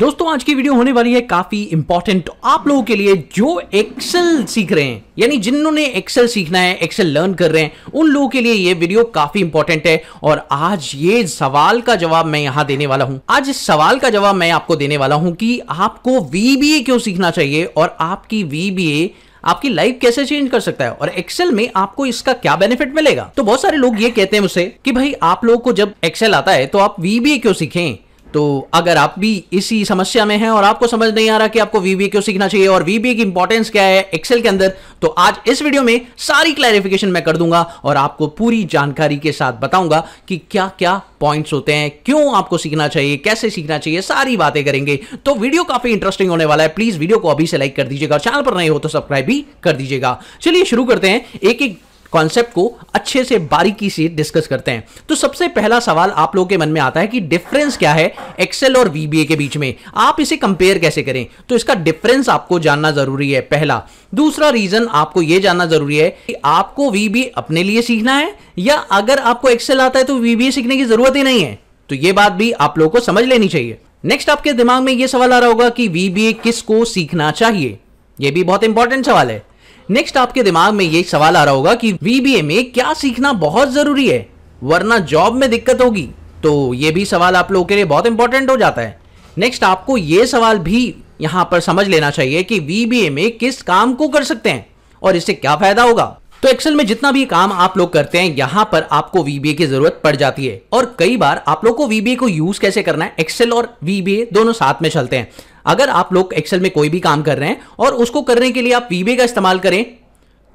दोस्तों आज की वीडियो होने वाली है काफी इंपॉर्टेंट आप लोगों के लिए जो एक्सेल सीख रहे हैं यानी जिन्होंने एक्सेल सीखना है एक्सेल लर्न कर रहे हैं उन लोगों के लिए ये वीडियो काफी इंपॉर्टेंट है और आज ये सवाल का जवाब मैं यहां देने वाला हूं आज इस सवाल का जवाब मैं आपको देने वाला हूं कि आपको वीबीए क्यों सीखना चाहिए और आपकी वीबीए आपकी लाइफ कैसे चेंज कर सकता है और एक्सेल में आपको इसका क्या बेनिफिट मिलेगा तो बहुत सारे लोग ये कहते हैं मुझसे कि भाई आप लोगों को जब एक्सेल आता है तो आप वीबीए क्यों सीखें तो अगर आप भी इसी समस्या में हैं और आपको समझ नहीं आ रहा कि आपको वीबीए क्यों सीखना चाहिए और वीबीए की इंपॉर्टेंस क्या है एक्सेल के अंदर तो आज इस वीडियो में सारी क्लैरिफिकेशन मैं कर दूंगा और आपको पूरी जानकारी के साथ बताऊंगा कि क्या क्या पॉइंट्स होते हैं क्यों आपको सीखना चाहिए कैसे सीखना चाहिए सारी बातें करेंगे तो वीडियो काफी इंटरेस्टिंग होने वाला है प्लीज वीडियो को अभी से लाइक कर दीजिएगा चैनल पर नहीं हो तो सब्सक्राइब भी कर दीजिएगा चलिए शुरू करते हैं एक एक कॉन्सेप्ट को अच्छे से बारीकी से डिस्कस करते हैं तो सबसे पहला सवाल आप लोगों के मन में आता है कि डिफरेंस क्या है एक्सेल और वीबीए के बीच में आप इसे कंपेयर कैसे करें तो इसका डिफरेंस आपको जानना जरूरी है पहला दूसरा रीजन आपको यह जानना जरूरी है कि आपको वीबीए अपने लिए सीखना है या अगर आपको एक्सेल आता है तो वीबीए सीखने की जरूरत ही नहीं है तो यह बात भी आप लोगों को समझ लेनी चाहिए नेक्स्ट आपके दिमाग में यह सवाल आ रहा होगा कि वीबीए किसको सीखना चाहिए यह भी बहुत इंपॉर्टेंट सवाल है नेक्स्ट आपके दिमाग में ये सवाल आ रहा होगा कि वीबीए में क्या सीखना बहुत जरूरी है वरना जॉब में दिक्कत होगी तो ये भी सवाल आप लोगों के लिए बहुत इंपॉर्टेंट हो जाता है नेक्स्ट आपको ये सवाल भी यहाँ पर समझ लेना चाहिए कि वीबीए में किस काम को कर सकते हैं और इससे क्या फायदा होगा तो एक्सेल में जितना भी काम आप लोग करते हैं यहाँ पर आपको वीबीए की जरूरत पड़ जाती है और कई बार आप लोग को वीबीए को यूज कैसे करना है एक्सेल और वीबीए दोनों साथ में चलते हैं अगर आप लोग एक्सेल में कोई भी काम कर रहे हैं और उसको करने के लिए आप वीबे का इस्तेमाल करें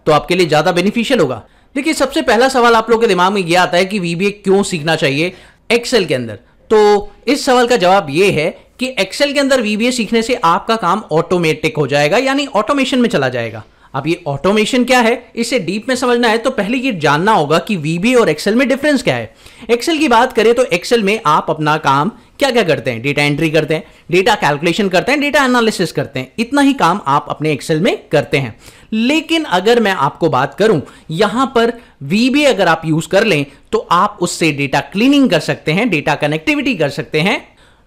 तो आपके लिए ज़्यादा बेनिफिशियल होगा देखिए सबसे पहला सवाल आप लोग के दिमाग में यह आता है कि वीबीए क्यों सीखना चाहिए एक्सेल के अंदर तो इस सवाल का जवाब यह है कि एक्सेल के अंदर वीबीए सीखने से आपका काम ऑटोमेटिक हो जाएगा यानी ऑटोमेशन में चला जाएगा अब ये ऑटोमेशन क्या है इसे डीप में समझना है तो पहले ये जानना होगा कि वीबीए और एक्सेल में डिफरेंस क्या है एक्सेल की बात करें तो एक्सेल में आप अपना काम क्या क्या करते हैं डेटा एंट्री करते हैं डेटा कैलकुलेशन करते हैं डेटा एनालिसिस करते हैं इतना ही काम आप अपने एक्सेल में करते हैं लेकिन अगर मैं आपको बात करूं यहां पर वीबी अगर आप यूज कर लें तो आप उससे डेटा क्लीनिंग कर सकते हैं डेटा कनेक्टिविटी कर सकते हैं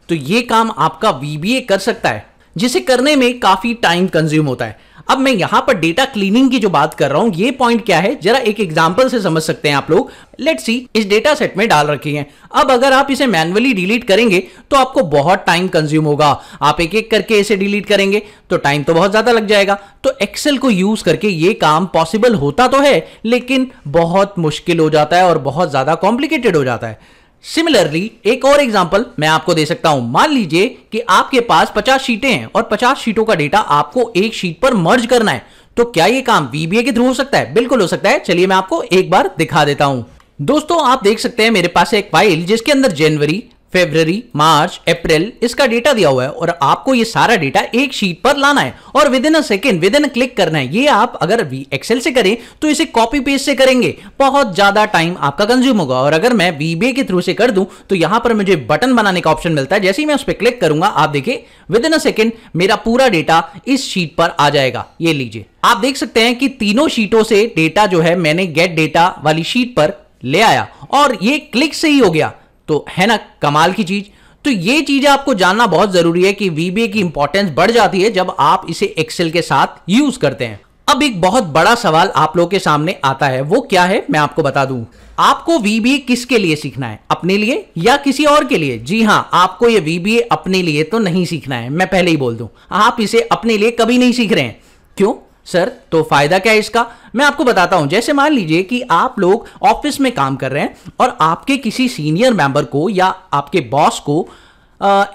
तो ये काम आपका वीबीए कर सकता है जिसे करने में काफी टाइम कंज्यूम होता है अब मैं यहां पर डेटा क्लीनिंग की जो बात कर रहा हूं ये पॉइंट क्या है जरा एक एग्जांपल से समझ सकते हैं आप लोग लेट्स सी इस डेटा सेट में डाल रखी है अब अगर आप इसे मैनुअली डिलीट करेंगे तो आपको बहुत टाइम कंज्यूम होगा आप एक एक करके इसे डिलीट करेंगे तो टाइम तो बहुत ज्यादा लग जाएगा तो एक्सेल को यूज करके ये काम पॉसिबल होता तो है लेकिन बहुत मुश्किल हो जाता है और बहुत ज्यादा कॉम्प्लिकेटेड हो जाता है सिमिलरली एक और एग्जाम्पल मैं आपको दे सकता हूं मान लीजिए कि आपके पास 50 शीटें हैं और 50 शीटों का डेटा आपको एक शीट पर मर्ज करना है तो क्या ये काम वीबीए के थ्रू हो सकता है बिल्कुल हो सकता है चलिए मैं आपको एक बार दिखा देता हूं दोस्तों आप देख सकते हैं मेरे पास एक फाइल जिसके अंदर जनवरी फेब्रवरी मार्च अप्रैल इसका डेटा दिया हुआ है और आपको ये सारा डेटा एक शीट पर लाना है और within a second within click करना है ये आप अगर वी एक्सेल से करें तो इसे कॉपी पेस्ट से करेंगे बहुत ज्यादा टाइम आपका कंज्यूम होगा और अगर मैं वीबीए के थ्रू से कर दूं तो यहां पर मुझे बटन बनाने का ऑप्शन मिलता है जैसे ही मैं उस पर क्लिक करूंगा आप देखिए विद इन अ सेकेंड मेरा पूरा डेटा इस शीट पर आ जाएगा ये लीजिए आप देख सकते हैं कि तीनों शीटों से डेटा जो है मैंने गेट डेटा वाली शीट पर ले आया और ये क्लिक से ही हो गया तो है ना कमाल की चीज़ तो ये चीज़ आपको जानना बहुत ज़रूरी है कि वीबीए की इंपॉर्टेंस बढ़ जाती है जब आप इसे एक्सेल के साथ यूज़ करते हैं अब एक बहुत बड़ा सवाल आप लोगों के सामने आता है वो क्या है मैं आपको बता दूं आपको वीबीए किसके लिए सीखना है अपने लिए या किसी और के लिए जी हाँ आपको ये वीबीए अपने लिए तो नहीं सीखना है मैं पहले ही बोल दूं आप इसे अपने लिए कभी नहीं सीख रहे हैं क्यों सर तो फायदा क्या है इसका मैं आपको बताता हूं जैसे मान लीजिए कि आप लोग ऑफिस में काम कर रहे हैं और आपके किसी सीनियर मेंबर को या आपके बॉस को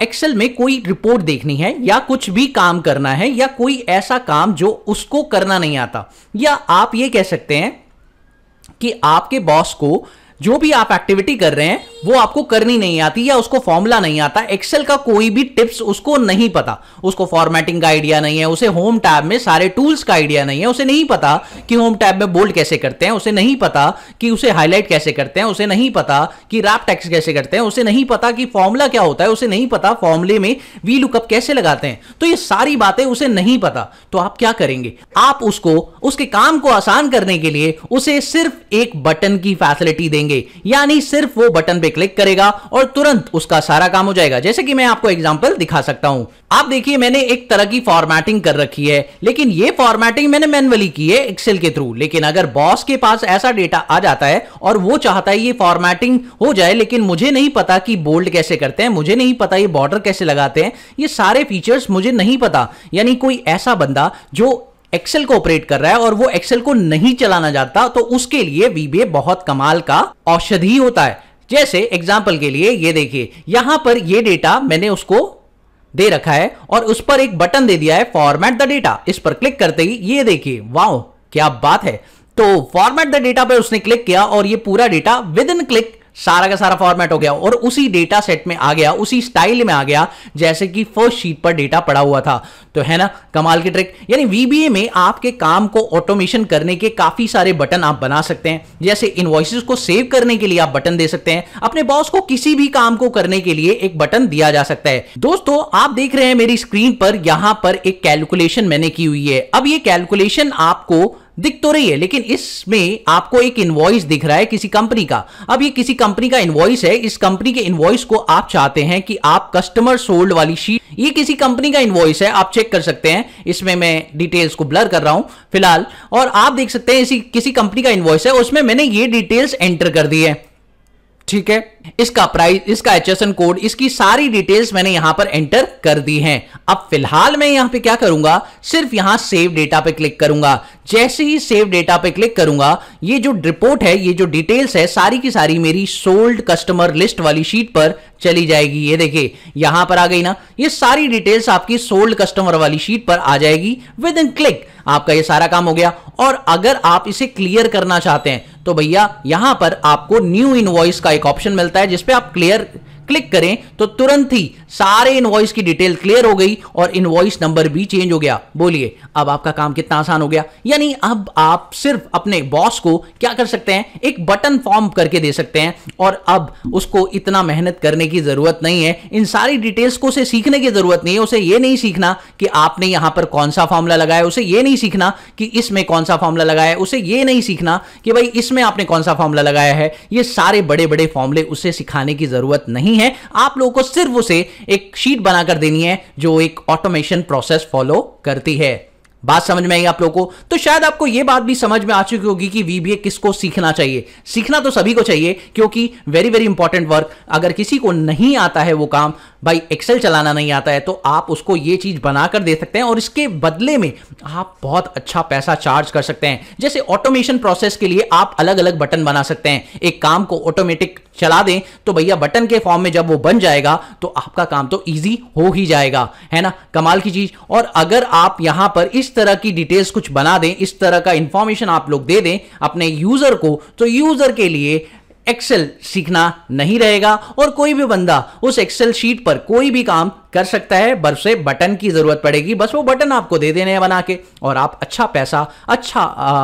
एक्सेल में कोई रिपोर्ट देखनी है या कुछ भी काम करना है या कोई ऐसा काम जो उसको करना नहीं आता या आप ये कह सकते हैं कि आपके बॉस को जो भी आप एक्टिविटी कर रहे हैं वो आपको करनी नहीं आती या उसको फॉर्मूला नहीं आता एक्सेल का कोई भी टिप्स उसको नहीं पता उसको फॉर्मेटिंग का आइडिया नहीं है उसे होम टैब में सारे टूल्स का आइडिया नहीं है उसे नहीं पता कि होम टैब में बोल्ड कैसे करते हैं उसे नहीं पता कि उसे हाईलाइट कैसे करते हैं उसे नहीं पता कि रैप टैक्स कैसे करते हैं उसे नहीं पता कि फॉर्मूला क्या होता है उसे नहीं पता फॉर्मूले में वी लुकअप कैसे लगाते हैं तो ये सारी बातें उसे नहीं पता तो आप क्या करेंगे आप उसको उसके काम को आसान करने के लिए उसे सिर्फ एक बटन की फैसिलिटी देंगे यानी सिर्फ वो बटन पे क्लिक करेगा और तुरंत उसका सारा काम हो जाएगा जैसे कि मैं आपको एग्जाम्पल दिखा सकता हूं आप देखिए मैंने एक तरह की फॉर्मेटिंग कर रखी है लेकिन ये फॉर्मेटिंग मैंने मैनुअली की है एक्सेल के थ्रू लेकिन अगर बॉस के पास ऐसा डेटा आ जाता है और वो चाहता है ये फॉर्मेटिंग हो जाए लेकिन मुझे नहीं पता कि बोल्ड कैसे करते हैं मुझे नहीं पता ये बॉर्डर कैसे लगाते हैं ये सारे फीचर्स मुझे नहीं पता यानी कोई ऐसा बंदा जो एक्सेल को ऑपरेट कर रहा है और वो एक्सेल को नहीं चलाना जाता तो उसके लिए वीबीए बहुत कमाल का औषधि होता है जैसे एग्जाम्पल के लिए ये देखिए यहां पर ये डेटा मैंने उसको दे रखा है और उस पर एक बटन दे दिया है फॉर्मेट द डेटा इस पर क्लिक करते ही ये देखिए वाओ क्या बात है तो फॉर्मेट द डेटा पर उसने क्लिक किया और ये पूरा डेटा विद इन क्लिक सारा का सारा फॉर्मेट हो गया और उसी डेटा सेट में आ गया उसी स्टाइल में आ गया जैसे कि फर्स्ट शीट पर डेटा पड़ा हुआ था तो है ना कमाल की ट्रिक यानी वीबीए में आपके काम को ऑटोमेशन करने के काफी सारे बटन आप बना सकते हैं जैसे इनवॉइसिस को सेव करने के लिए आप बटन दे सकते हैं अपने बॉस को किसी भी काम को करने के लिए एक बटन दिया जा सकता है दोस्तों आप देख रहे हैं मेरी स्क्रीन पर यहां पर एक कैलकुलेशन मैंने की हुई है अब ये कैलकुलेशन आपको दिख तो रही है लेकिन इसमें आपको एक इनवॉइस दिख रहा है किसी कंपनी का अब ये किसी कंपनी का इनवॉइस है इस कंपनी के इनवॉइस को आप चाहते हैं कि आप कस्टमर सोल्ड वाली शीट ये किसी कंपनी का इनवॉइस है आप चेक कर सकते हैं इसमें मैं डिटेल्स को ब्लर कर रहा हूं फिलहाल और आप देख सकते हैं इसी किसी कंपनी का इन्वॉइस है उसमें मैंने ये डिटेल्स एंटर कर दी है ठीक है इसका प्राइस इसका एच कोड इसकी सारी डिटेल्स मैंने यहां पर एंटर कर दी हैं अब फिलहाल मैं यहां पे क्या करूंगा सिर्फ यहां सेव डेटा पे क्लिक करूंगा जैसे ही सेव डेटा पे क्लिक करूंगा ये जो रिपोर्ट है ये जो डिटेल्स है सारी की सारी मेरी सोल्ड कस्टमर लिस्ट वाली शीट पर चली जाएगी ये देखिए यहां पर आ गई ना ये सारी डिटेल्स आपकी सोल्ड कस्टमर वाली शीट पर आ जाएगी विद इन क्लिक आपका ये सारा काम हो गया और अगर आप इसे क्लियर करना चाहते हैं तो भैया यहां पर आपको न्यू इनवॉइस का एक ऑप्शन मिलता है जिसपे आप क्लियर क्लिक करें तो तुरंत ही सारे इनवॉइस की डिटेल क्लियर हो गई और इनवॉइस नंबर भी चेंज हो गया बोलिए अब आपका काम कितना आसान हो गया यानी अब आप सिर्फ अपने बॉस को क्या कर सकते हैं एक बटन फॉर्म करके दे सकते हैं और अब उसको इतना मेहनत करने की जरूरत नहीं है इन सारी डिटेल्स को उसे सीखने की जरूरत नहीं है उसे यह नहीं सीखना कि आपने यहां पर कौन सा फॉर्मूला लगाया उसे यह नहीं सीखना कि इसमें कौन सा फॉर्मूला लगाया उसे यह नहीं सीखना कि भाई इसमें आपने कौन सा फॉर्मूला लगाया है ये सारे बड़े बड़े फॉर्मूले उसे सिखाने की जरूरत नहीं करनी है आप लोगों को सिर्फ उसे एक शीट बनाकर देनी है जो एक ऑटोमेशन प्रोसेस फॉलो करती है बात समझ में आई आप लोगों को तो शायद आपको यह बात भी समझ में आ चुकी होगी कि वीबीए किसको सीखना चाहिए सीखना तो सभी को चाहिए क्योंकि वेरी वेरी इंपॉर्टेंट वर्क अगर किसी को नहीं आता है वो काम भाई एक्सेल चलाना नहीं आता है तो आप उसको ये चीज बनाकर दे सकते हैं और इसके बदले में आप बहुत अच्छा पैसा चार्ज कर सकते हैं जैसे ऑटोमेशन प्रोसेस के लिए आप अलग अलग बटन बना सकते हैं एक काम को ऑटोमेटिक चला दें तो भैया बटन के फॉर्म में जब वो बन जाएगा तो आपका काम तो ईजी हो ही जाएगा है ना कमाल की चीज और अगर आप यहां पर इस तरह की डिटेल्स कुछ बना दें इस तरह का इंफॉर्मेशन आप लोग दे दें अपने यूजर को तो यूजर के लिए एक्सेल सीखना नहीं रहेगा और कोई भी बंदा उस एक्सेल शीट पर कोई भी काम कर सकता है बस से बटन की ज़रूरत पड़ेगी बस वो बटन आपको दे देने हैं बना के और आप अच्छा पैसा अच्छा आ,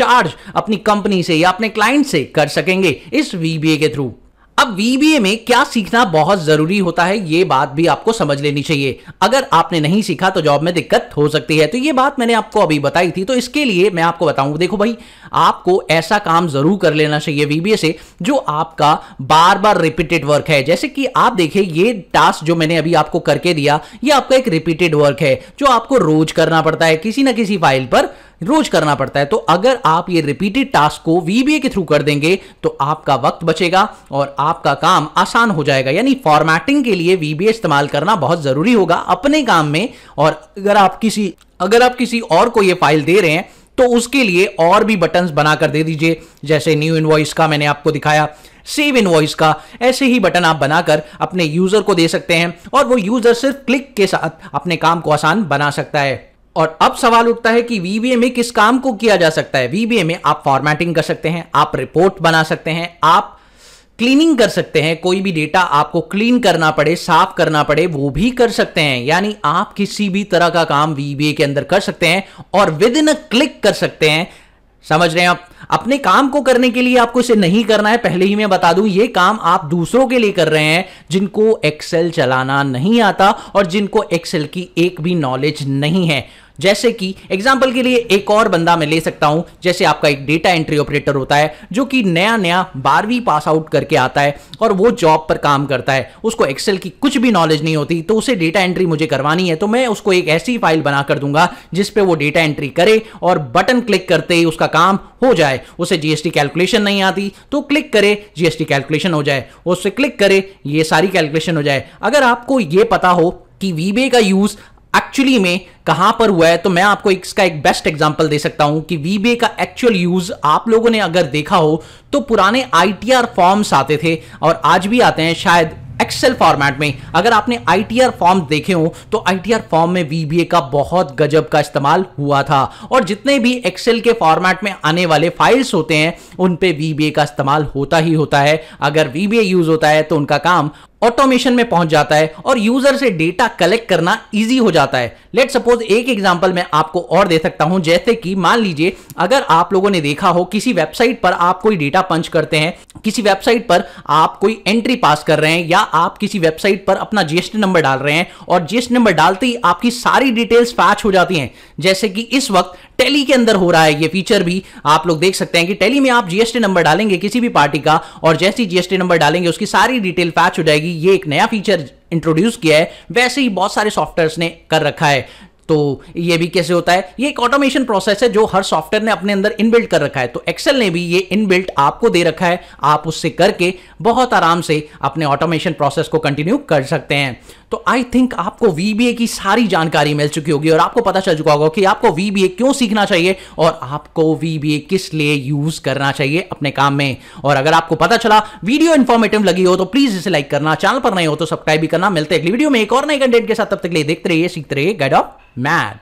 चार्ज अपनी कंपनी से या अपने क्लाइंट से कर सकेंगे इस वीबीए के थ्रू अब वीबीए में क्या सीखना बहुत जरूरी होता है ये बात भी आपको समझ लेनी चाहिए अगर आपने नहीं सीखा तो जॉब में दिक्कत हो सकती है तो ये बात मैंने आपको अभी बताई थी तो इसके लिए मैं आपको बताऊंगा देखो भाई आपको ऐसा काम जरूर कर लेना चाहिए वीबीए से जो आपका बार बार रिपीटेड वर्क है जैसे कि आप देखे ये टास्क जो मैंने अभी आपको करके दिया ये आपका एक रिपीटेड वर्क है जो आपको रोज करना पड़ता है किसी ना किसी फाइल पर रोज करना पड़ता है तो अगर आप ये रिपीटेड टास्क को वीबीए के थ्रू कर देंगे तो आपका वक्त बचेगा और आपका काम आसान हो जाएगा यानी फॉर्मेटिंग के लिए वीबीए इस्तेमाल करना बहुत जरूरी होगा अपने काम में और अगर आप किसी अगर आप किसी और को ये फाइल दे रहे हैं तो उसके लिए और भी बटन्स बनाकर दे दीजिए जैसे न्यू इनवॉइस का मैंने आपको दिखाया सेव इनवॉइस का ऐसे ही बटन आप बनाकर अपने यूजर को दे सकते हैं और वो यूजर सिर्फ क्लिक के साथ अपने काम को आसान बना सकता है और अब सवाल उठता है कि वीबीए में किस काम को किया जा सकता है वीबीए में आप फॉर्मेटिंग कर सकते हैं आप रिपोर्ट बना सकते हैं आप क्लीनिंग कर सकते हैं कोई भी डेटा आपको क्लीन करना पड़े साफ करना पड़े वो भी कर सकते हैं यानी आप किसी भी तरह का काम वीबीए के अंदर कर सकते हैं और विद इन अ क्लिक कर सकते हैं समझ रहे हैं आप अपने काम को करने के लिए आपको इसे नहीं करना है पहले ही मैं बता दूं ये काम आप दूसरों के लिए कर रहे हैं जिनको एक्सेल चलाना नहीं आता और जिनको एक्सेल की एक भी नॉलेज नहीं है जैसे कि एग्जाम्पल के लिए एक और बंदा मैं ले सकता हूं जैसे आपका एक डेटा एंट्री ऑपरेटर होता है जो कि नया नया बारहवीं पास आउट करके आता है और वो जॉब पर काम करता है उसको एक्सेल की कुछ भी नॉलेज नहीं होती तो उसे डेटा एंट्री मुझे करवानी है तो मैं उसको एक ऐसी फाइल बना कर दूंगा जिसपे वो डेटा एंट्री करे और बटन क्लिक करते ही उसका काम हो जाए उसे जीएसटी कैलकुलेशन नहीं आती तो क्लिक करे जीएसटी कैलकुलेशन हो जाए उससे क्लिक करे ये सारी कैलकुलेशन हो जाए अगर आपको ये पता हो कि वीबे का यूज एक्चुअली में कहां पर हुआ है तो मैं आपको इसका एक बेस्ट एग्जांपल दे सकता हूं कि वीबे का एक्चुअल यूज आप लोगों ने अगर देखा हो तो पुराने आईटीआर फॉर्म्स आते थे और आज भी आते हैं शायद एक्सेल फॉर्मेट में अगर आपने आईटीआर फॉर्म देखे हो तो आईटीआर फॉर्म में वीबीए का बहुत गजब का इस्तेमाल हुआ था और जितने भी एक्सेल के फॉर्मेट में आने वाले फाइल्स होते हैं उन पे वीबीए का इस्तेमाल होता ही होता है अगर वीबीए यूज होता है तो उनका काम ऑटोमेशन में पहुंच जाता है और यूजर से डेटा कलेक्ट करना इजी हो जाता है लेट सपोज एक एग्जांपल मैं आपको और दे सकता हूं जैसे कि मान लीजिए अगर आप लोगों ने देखा हो किसी वेबसाइट पर आप कोई डेटा पंच करते हैं किसी वेबसाइट पर आप कोई एंट्री पास कर रहे हैं या आप किसी वेबसाइट पर अपना जीएसटी नंबर डाल रहे हैं और जीएसटी नंबर डालते ही आपकी सारी डिटेल्स पैच हो जाती हैं जैसे कि इस वक्त टेली के अंदर हो रहा है ये फीचर भी आप लोग देख सकते हैं कि टेली में आप जीएसटी नंबर डालेंगे किसी भी पार्टी का और जैसी जीएसटी नंबर डालेंगे उसकी सारी डिटेल पैच हो जाएगी जाएगी ये एक नया फीचर इंट्रोड्यूस किया है वैसे ही बहुत सारे सॉफ्टवेयर ने कर रखा है तो ये भी कैसे होता है ये एक ऑटोमेशन प्रोसेस है जो हर सॉफ्टवेयर ने अपने अंदर इनबिल्ट कर रखा है तो एक्सेल ने भी ये इनबिल्ट आपको दे रखा है आप उससे करके बहुत आराम से अपने ऑटोमेशन प्रोसेस को कंटिन्यू कर सकते हैं तो आई थिंक आपको वीबीए की सारी जानकारी मिल चुकी होगी और आपको पता चल चुका होगा कि आपको वीबीए क्यों सीखना चाहिए और आपको वीबीए किस लिए यूज करना चाहिए अपने काम में और अगर आपको पता चला वीडियो इन्फॉर्मेटिव लगी हो तो प्लीज इसे लाइक करना चैनल पर नहीं हो तो सब्सक्राइब भी करना मिलते हैं अगली वीडियो में एक और नए कंटेंट के साथ तब तक लिए देखते रहिए सीखते रहिए गाइड ऑफ mad